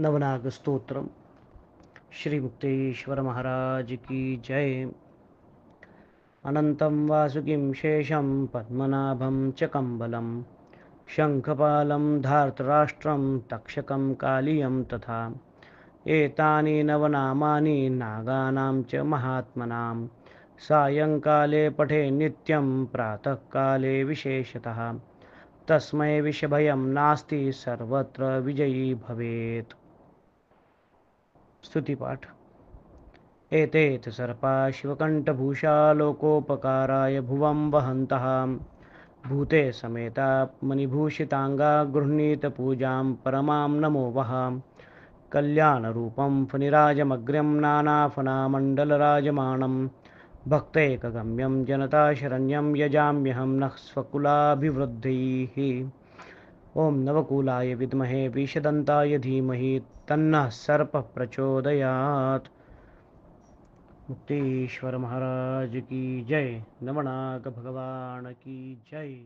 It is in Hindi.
नवनाग स्त्रोत्र श्री मुक्तेश्वर महाराज की जय अनन्तं वासुकिं शेषम पद्मनाभम च कम्बलं शङ्खपालं धारतराष्ट्रम तक्षक कालियं तथा एतानि नवनामानि नागानां च महात्मनां सायंकाले पठे नित्यं प्रातःकाले विशेषतः तस्मै विषभयं नास्ति सर्वत्र विजयी भवेत् स्तुति पाठ एतेत सर्पा शिवकंठभूषा लोकोपकाराय भुवं वहंत भूते समेता मणिभूषितांगा गृहणीत पूजा परमा नमो वहां कल्याणरूपं मंडलराजमाण नानाफनामण्डलराजमाणं जनता शरण्यम यजाम्यहं हम स्वकुलाभिवृद्धिः ओम नवकूलाय विद्महे विषदंताय धीमहि तन्नः सर्प प्रचोदयात् मुक्तेश्वर महाराज की जय नमनाक भगवान की जय